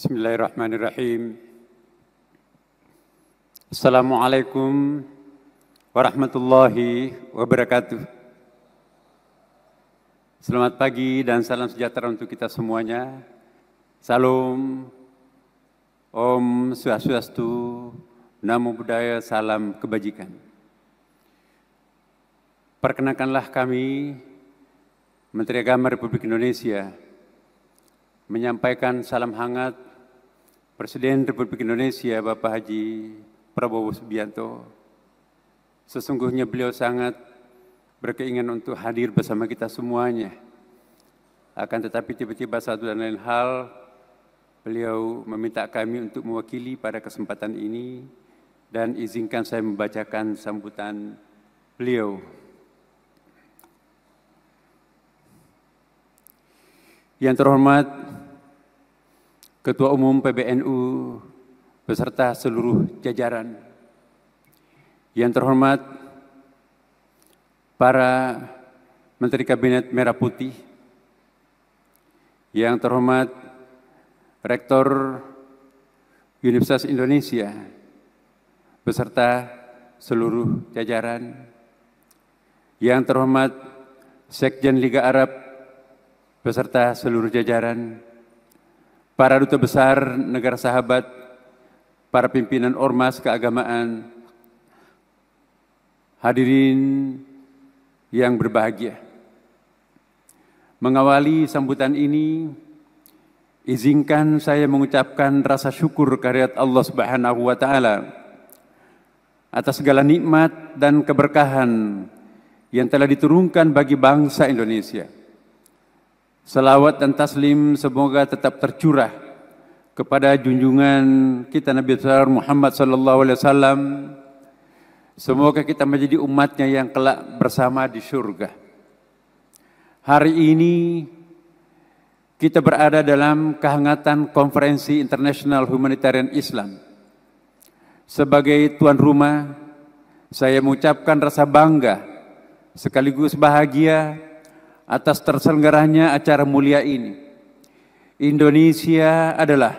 Bismillahirrahmanirrahim. Assalamualaikum warahmatullahi wabarakatuh. Selamat pagi dan salam sejahtera untuk kita semuanya. Salam Om Swastiastu, Namo Buddhaya, salam kebajikan. Perkenankanlah kami Menteri Agama Republik Indonesia menyampaikan salam hangat Presiden Republik Indonesia Bapak Haji Prabowo Subianto. Sesungguhnya beliau sangat berkeinginan untuk hadir bersama kita semuanya. Akan tetapi tiba-tiba satu dan lain hal, beliau meminta kami untuk mewakili pada kesempatan ini dan izinkan saya membacakan sambutan beliau. Yang terhormat Ketua Umum PBNU beserta seluruh jajaran. Yang terhormat para Menteri Kabinet Merah Putih, yang terhormat Rektor Universitas Indonesia beserta seluruh jajaran, yang terhormat Sekjen Liga Arab beserta seluruh jajaran, para duta besar negara sahabat, para pimpinan ormas keagamaan, hadirin yang berbahagia. Mengawali sambutan ini, izinkan saya mengucapkan rasa syukur karyat Allah Subhanahu wa taala atas segala nikmat dan keberkahan yang telah diturunkan bagi bangsa Indonesia. Salawat dan taslim semoga tetap tercurah kepada junjungan kita Nabi besar Muhammad sallallahu alaihi wasallam. Semoga kita menjadi umatnya yang kelak bersama di surga. Hari ini kita berada dalam kehangatan konferensi internasional Humanitarian Islam. Sebagai tuan rumah, saya mengucapkan rasa bangga sekaligus bahagia atas terselenggaranya acara mulia ini. Indonesia adalah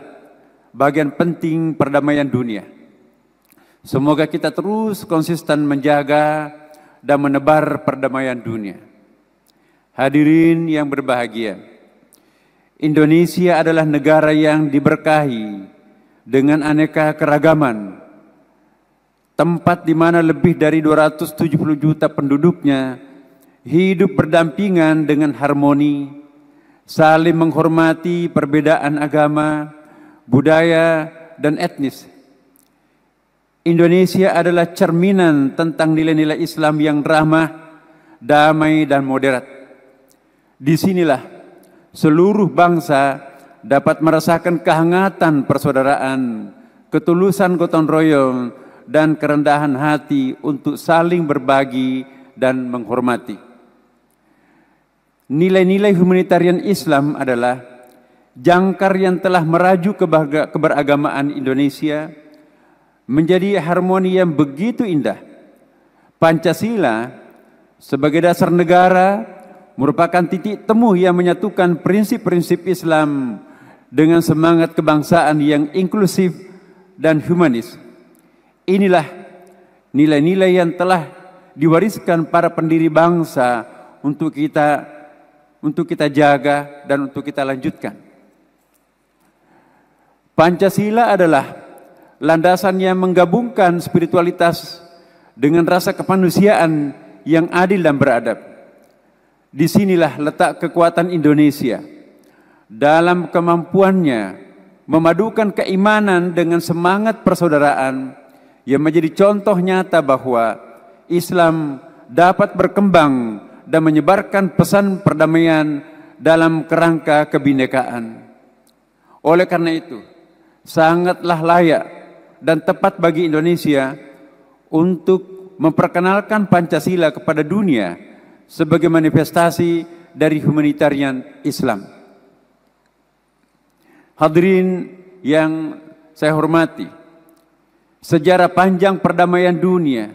bagian penting perdamaian dunia. Semoga kita terus konsisten menjaga dan menebar perdamaian dunia. Hadirin yang berbahagia, Indonesia adalah negara yang diberkahi dengan aneka keragaman, tempat di mana lebih dari 270 juta penduduknya hidup berdampingan dengan harmoni, saling menghormati perbedaan agama, budaya, dan etnis. Indonesia adalah cerminan tentang nilai-nilai Islam yang ramah, damai, dan moderat. Disinilah seluruh bangsa dapat merasakan kehangatan persaudaraan, ketulusan gotong royong, dan kerendahan hati untuk saling berbagi dan menghormati nilai-nilai humanitarian Islam adalah jangkar yang telah meraju keberagamaan Indonesia menjadi harmoni yang begitu indah. Pancasila sebagai dasar negara merupakan titik temu yang menyatukan prinsip-prinsip Islam dengan semangat kebangsaan yang inklusif dan humanis. Inilah nilai-nilai yang telah diwariskan para pendiri bangsa untuk kita untuk kita jaga dan untuk kita lanjutkan. Pancasila adalah landasan yang menggabungkan spiritualitas dengan rasa kemanusiaan yang adil dan beradab. Disinilah letak kekuatan Indonesia dalam kemampuannya memadukan keimanan dengan semangat persaudaraan yang menjadi contoh nyata bahwa Islam dapat berkembang dan menyebarkan pesan perdamaian dalam kerangka kebinekaan. Oleh karena itu, sangatlah layak dan tepat bagi Indonesia untuk memperkenalkan Pancasila kepada dunia sebagai manifestasi dari humanitarian Islam. Hadirin yang saya hormati, sejarah panjang perdamaian dunia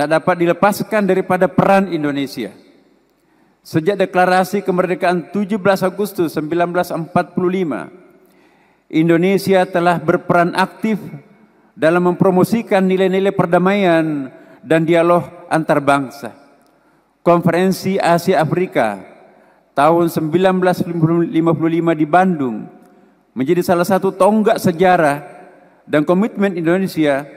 tak dapat dilepaskan daripada peran Indonesia. Sejak deklarasi kemerdekaan 17 Agustus 1945, Indonesia telah berperan aktif dalam mempromosikan nilai-nilai perdamaian dan dialog antar Konferensi Asia Afrika tahun 1955 di Bandung menjadi salah satu tonggak sejarah dan komitmen Indonesia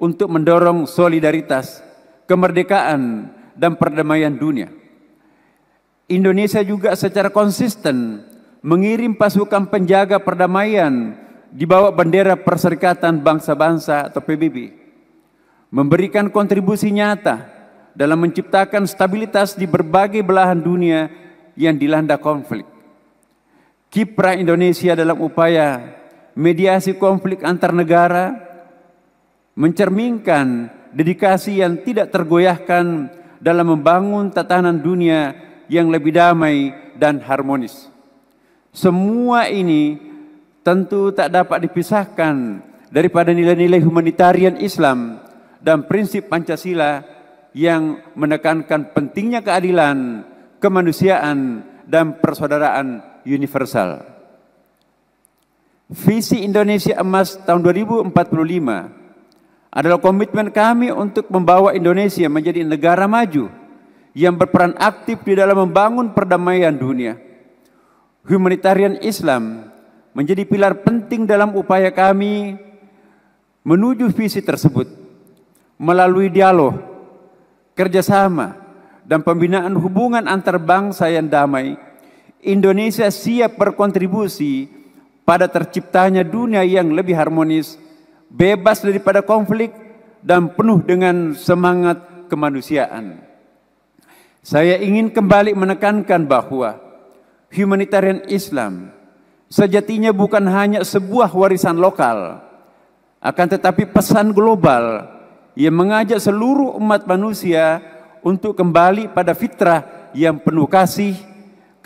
untuk mendorong solidaritas kemerdekaan dan perdamaian dunia. Indonesia juga secara konsisten mengirim pasukan penjaga perdamaian di bawah bendera Perserikatan Bangsa-Bangsa atau PBB. Memberikan kontribusi nyata dalam menciptakan stabilitas di berbagai belahan dunia yang dilanda konflik. Kiprah Indonesia dalam upaya mediasi konflik antar negara mencerminkan dedikasi yang tidak tergoyahkan dalam membangun tatanan dunia yang lebih damai dan harmonis. Semua ini tentu tak dapat dipisahkan daripada nilai-nilai humanitarian Islam dan prinsip Pancasila yang menekankan pentingnya keadilan, kemanusiaan, dan persaudaraan universal. Visi Indonesia Emas tahun 2045 adalah komitmen kami untuk membawa Indonesia menjadi negara maju yang berperan aktif di dalam membangun perdamaian dunia. Humanitarian Islam menjadi pilar penting dalam upaya kami menuju visi tersebut melalui dialog, kerjasama, dan pembinaan hubungan antar bangsa yang damai. Indonesia siap berkontribusi pada terciptanya dunia yang lebih harmonis bebas daripada konflik, dan penuh dengan semangat kemanusiaan. Saya ingin kembali menekankan bahwa humanitarian Islam sejatinya bukan hanya sebuah warisan lokal, akan tetapi pesan global yang mengajak seluruh umat manusia untuk kembali pada fitrah yang penuh kasih,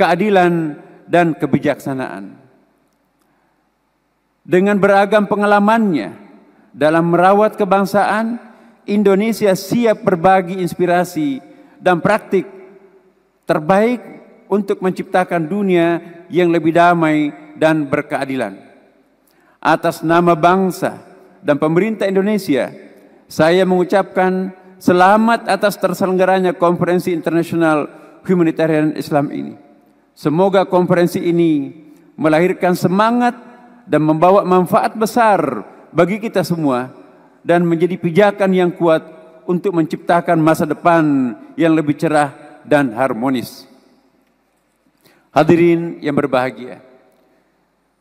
keadilan, dan kebijaksanaan. Dengan beragam pengalamannya, dalam merawat kebangsaan, Indonesia siap berbagi inspirasi dan praktik terbaik untuk menciptakan dunia yang lebih damai dan berkeadilan. Atas nama bangsa dan pemerintah Indonesia, saya mengucapkan selamat atas terselenggaranya konferensi internasional humanitarian Islam ini. Semoga konferensi ini melahirkan semangat dan membawa manfaat besar bagi kita semua dan menjadi pijakan yang kuat untuk menciptakan masa depan yang lebih cerah dan harmonis. Hadirin yang berbahagia.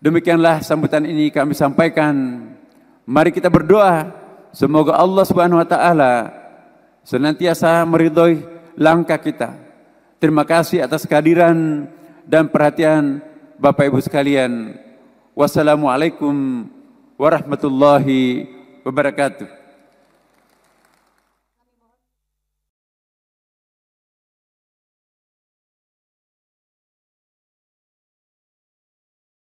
Demikianlah sambutan ini kami sampaikan. Mari kita berdoa semoga Allah Subhanahu wa taala senantiasa meridhoi langkah kita. Terima kasih atas kehadiran dan perhatian Bapak Ibu sekalian. Wassalamualaikum warahmatullahi wabarakatuh.